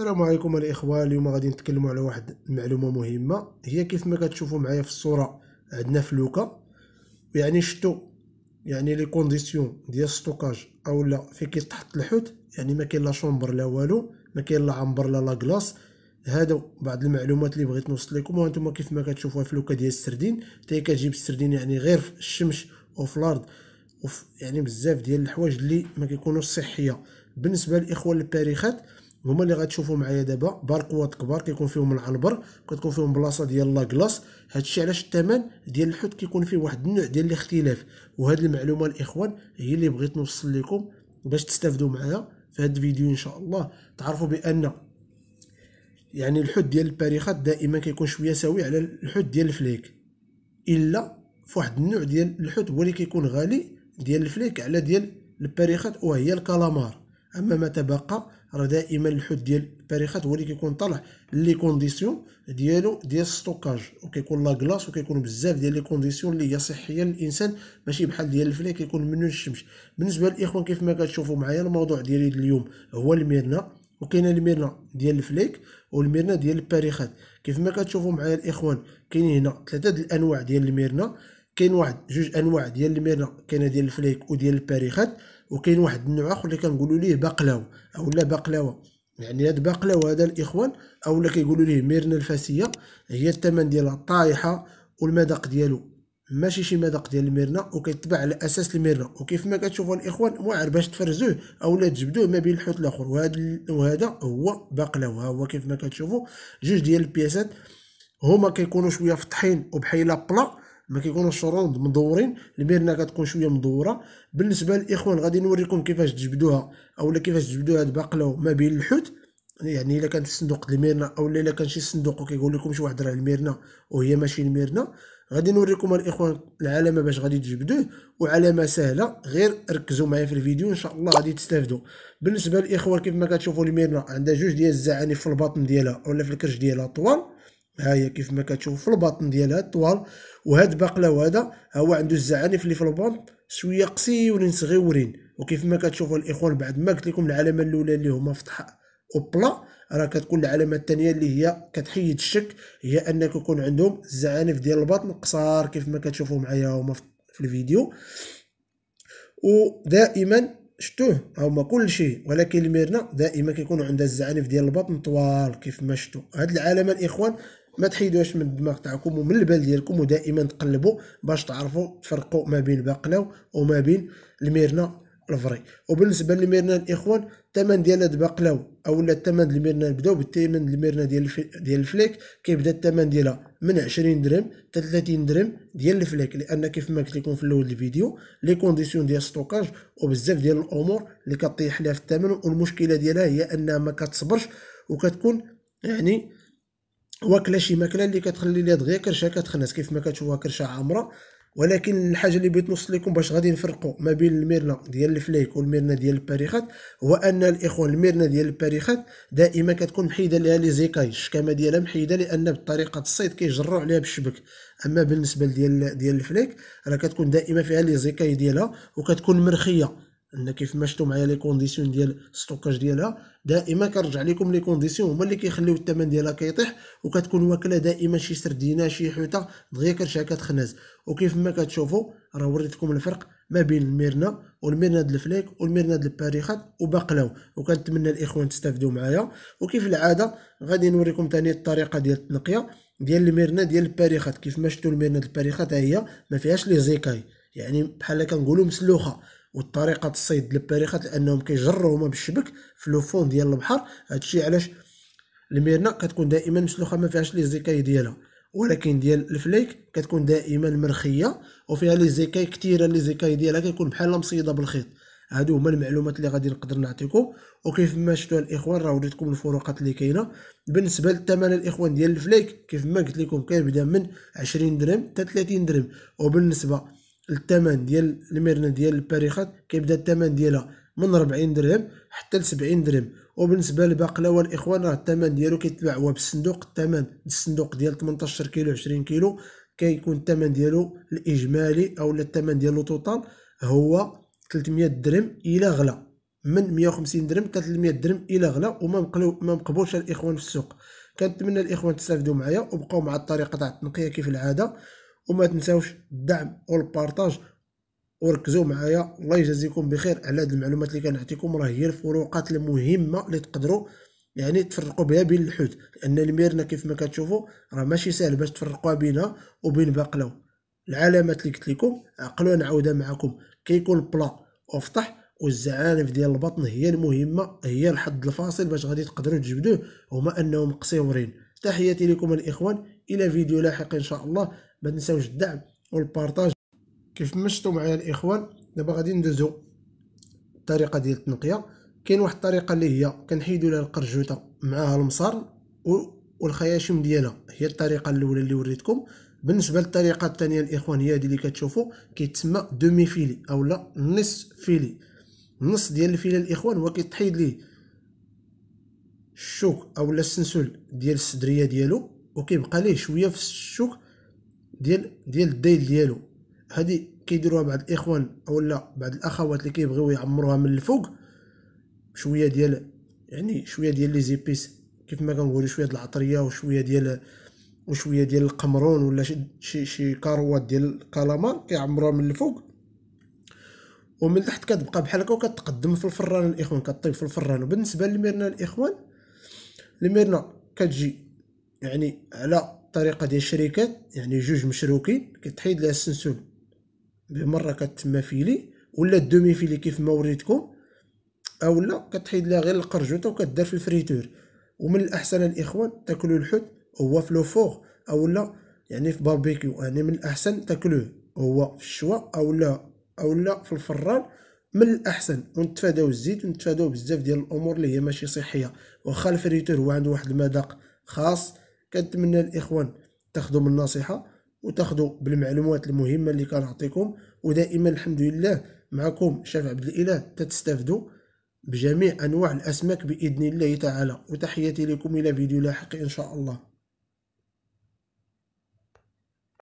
السلام عليكم الاخوه اليوم غادي نتكلموا على واحد المعلومه مهمه هي كيف ما كتشوفوا معايا في الصوره عندنا فلوكه يعني شتو يعني لي كونديسيون ديال ستوكاج اولا فين كيتحط الحوت يعني ما كاين لا شومبر لا والو ما كاين لا عنبر لا لا كلاص هادو بعض المعلومات اللي بغيت نوصل لكم وانتم كيف ما كتشوفوا فلوكه ديال السردين حتى كتجيب السردين يعني غير في الشمس وفي الارض وف يعني بزاف ديال الحوايج اللي ما كيكونوش صحيه بالنسبه للاخوه الباريخات هما اللي غتشوفوا معايا دابا باركوات كبار كيكون فيهم العنبر كتكون فيهم بلاصه ديال لاكلاص هادشي علاش الثمن ديال الحوت كيكون فيه واحد النوع ديال الاختلاف وهاد المعلومه الاخوان هي اللي بغيت نوصل لكم باش تستافدوا معايا في هاد الفيديو ان شاء الله تعرفوا بان يعني الحوت ديال الباريخات دائما كيكون شويه ساوي على الحوت ديال الفليك الا فواحد النوع ديال الحوت هو اللي كيكون غالي ديال الفليك على ديال الباريخات وهي الكالامار اما ما تبقى راه دائما الحد ديال باريخات هو اللي كيكون طالع لي كونديسيون ديالو ديال ستوكاج وكيكون لا كلاص وكيكون بزاف ديال لي كونديسيون اللي هي صحيه للانسان ماشي بحال ديال الفلي كيكون منو الشمس بالنسبه للاخوان كيف ما كتشوفوا معايا الموضوع ديالي اليوم هو الميرنا وكاينه الميرنا ديال الفليك والميرنا ديال الباريخات كيف ما كتشوفوا معايا الاخوان كاينين هنا ثلاثه د الانواع ديال الميرنا كاين واحد جوج انواع ديال الميرنا كاينه ديال الفليك وديال الباريخات وكاين واحد النوع اخر اللي كنقولوا ليه بقلاو او لا بقلاوه يعني هاد بقلاوه هذا الاخوان او اللي كيقولوا ليه ميرنا الفاسيه هي الثمن ديالها الطايحه والمذاق ديالو ماشي شي مذاق ديال الميرنا وكيتبع على اساس الميرنا وكيف ما كتشوفوا الاخوان واعر باش تفرزوه اولا تجبدوه ما بين الحوت الاخر وهذا وهذا هو بقلاوه هو كيف ما كتشوفوا جوج ديال البياسات هما كيكونوا شويه فطحين وبحيله بلا ما كيكونوش روند مدورين الميرنا كتكون شويه مدوره بالنسبه للاخوان غادي نوريكم كيفاش تجبدوها اولا كيفاش تجبدوا هاد البقلاو ما بين الحوت يعني الا كانت الصندوق الميرنا اولا الا كان شي صندوق وكيقول لكم شي واحد راه الميرنا وهي ماشي الميرنا غادي نوريكم الاخوان العلامه باش غادي تجبدوه وعلامه سهله غير ركزوا معايا في الفيديو ان شاء الله غادي تستافدوا بالنسبه للاخوان كيف ما كتشوفوا الميرنا عندها جوج ديال الزعانف في البطن ديالها ولا في الكرش ديالها طوال ها هي كيف ما كتشوف في البطن ديالها الطوال وهاد البقلاوه هذا هو عنده الزعانف اللي في البطن شويه قصيورين صغيورين وكيف ما كتشوفوا الاخوان بعد ما قلت لكم العلامه الاولى اللي هما فتحه وبلا راه كتكون العلامه الثانيه اللي هي كتحيد الشك هي انك يكون عندهم الزعانف ديال البطن قصار كيف ما كتشوفوا معايا هما في الفيديو ودائما شتوه هما كل شيء ولكن الميرنا دائما كيكون عندها الزعانف ديال البطن طوال كيف ما شتو هاد العلامه الاخوان ما تحيدوهاش من الدماغ تاعكم ومن البال ديالكم ودائما تقلبوا باش تعرفوا تفرقوا ما بين باقلاو وما بين الميرنا الفري وبالنسبه للميرنا الاخوان الثمن ديال هاد باقلاو اولا الثمن ديال الميرنا نبداو بالثمن الميرنا ديال ديال الفليك كيبدا الثمن ديالها من 20 درهم حتى 30 درهم ديال الفليك لان كيف ما قلت لكم في الاول الفيديو لي كونديسيون ديال ستوكاج وبزاف ديال الامور اللي كطيح لها في الثمن والمشكله ديالها هي انها ما كتصبرش وكتكون يعني واكله شي ماكله اللي كتخلي ليها دغيا كرشه كتخنس كيف ما كتشوفها كرشه عامره ولكن الحاجه اللي بغيت نوصل لكم باش غادي نفرقوا ما بين الميرنا ديال الفليك والميرنا ديال الباريخات هو ان الاخوان الميرنا ديال الباريخات دائما كتكون محيده ليها لي زيكاي الشكامه ديالها محيده لان بطريقه الصيد كيجرو عليها بالشبك اما بالنسبه ديال ديال الفليك راه كتكون دائما فيها لي زيكاي ديالها وكتكون مرخيه ان كيف ما شفتوا معايا لي كونديسيون ديال ستوكاج ديالها دائما كنرجع لكم لي كونديسيون هما اللي كيخليو الثمن ديالها كيطيح وكتكون واكله دائما شي سردينه شي حوته دغيا كرشها كتخناز وكيف ما كتشوفوا راه وريتكم الفرق ما بين الميرنا والميرنا ديال الفليك والميرنا ديال الباريخات وباقلاو وكنتمنى الاخوان تستافدوا معايا وكيف العاده غادي نوريكم ثاني الطريقه ديال التنقيه ديال الميرنا ديال الباريخات كيف ما شفتوا الميرنا ديال الباريخات ها هي ما فيهاش لي زيكاي يعني بحال كنقولوا مسلوخه والطريقه الصيد للبارخات لانهم كيجروا هما بالشبك في لوفون ديال البحر هادشي علاش الميرنا كتكون دائما مسلوخه ما فيهاش لي زيكاي ديالها ولكن ديال الفليك كتكون دائما مرخيه وفيها لي زيكاي كثيره لي زيكاي ديالها كيكون بحال مصيده بالخيط هادو هما المعلومات اللي غادي نقدر نعطيكم وكيف ما شفتوا الاخوان راه وريتكم الفروقات اللي كاينه بالنسبه للثمن الاخوان ديال الفليك كيف ما قلت لكم كيبدا من 20 درهم حتى 30 درهم وبالنسبه الثمن ديال الميرنا ديال الباريخات كيبدا الثمن ديالها من 40 درهم حتى ل 70 درهم وبالنسبه للبقلاوه الاخوان راه الثمن ديالو كيتباع هو بالصندوق الثمن الصندوق ديال 18 كيلو 20 كيلو كيكون الثمن ديالو الاجمالي او الثمن ديالو توتال هو 300 درهم الى غلا من 150 درهم حتى 300 درهم الى غلا وما مقلو ما مقبولش الاخوان في السوق كنتمنى الاخوان تستافدوا معايا وبقاو مع الطريقه تاع التنقيه كيف العاده وما تنساوش الدعم والبارطاج وركزوا معايا الله يجازيكم بخير على هذه المعلومات اللي كنعطيكم راه هي الفروقات المهمه اللي تقدروا يعني تفرقوا بها بين الحوت لان الميرنا كيف ما كتشوفوا راه ماشي ساهل باش تفرقوها بينها وبين باقلاو العلامات اللي قلت لكم عقلوا نعاودها معكم كيكون بلا وفطح والزعانف ديال البطن هي المهمه هي الحد الفاصل باش غادي تقدروا تجبدوه هما انهم قصيورين تحياتي لكم الاخوان الى فيديو لاحق ان شاء الله ما تنساوش الدعم والبارطاج كيف ما شفتوا معايا الاخوان دابا غادي ندوزو الطريقه ديال التنقيه كاين واحد الطريقه اللي هي كنحيدوا لها القرجوطه معاها المصار والخياشيم ديالها هي الطريقه الاولى اللي وريتكم بالنسبه للطريقه الثانيه الاخوان هي هذه اللي كتشوفوا كيتسمى دومي فيلي اولا نصف فيلي النص ديال الفيله الاخوان هو كيتحيد ليه الشوك اولا السنسول ديال الصدريه ديالو وكيبقى ليه شويه في الشوك ديال ديال الديل ديالو هادي كيديروها بعض الاخوان اولا بعض الاخوات اللي كيبغيو يعمروها من الفوق شويه ديال يعني شويه ديال لي زيبيس كيف ما كنقولوا شويه ديال العطريه وشويه ديال وشويه ديال القمرون ولا شي شي, شي كاروات ديال الكالامار كيعمروها من الفوق ومن تحت كتبقى بحال هكا وكتقدم في الفران الاخوان كطيب في الفران وبالنسبه للميرنا الاخوان الميرنا كتجي يعني على الطريقه ديال الشركات يعني جوج مشروكين كتحيد لها السنسول بمره كتما فيلي ولا الدومي فيلي كيف ما وريتكم اولا كتحيد لها غير القرجوطه وكدار في الفريتور ومن الاحسن الاخوان تاكلوا الحوت هو في لو فور اولا يعني في باربيكيو يعني من الاحسن تاكلوه هو في الشواء اولا اولا في الفران من الاحسن ونتفاداو الزيت ونتفاداو بزاف ديال الامور اللي هي ماشي صحيه واخا الفريتور هو عنده واحد المذاق خاص كنتمنى الاخوان تاخذوا من النصيحه وتاخذوا بالمعلومات المهمه اللي كنعطيكم ودائما الحمد لله معكم شاف عبد الاله تتستافدوا بجميع انواع الاسماك باذن الله تعالى وتحياتي لكم الى فيديو لاحق ان شاء الله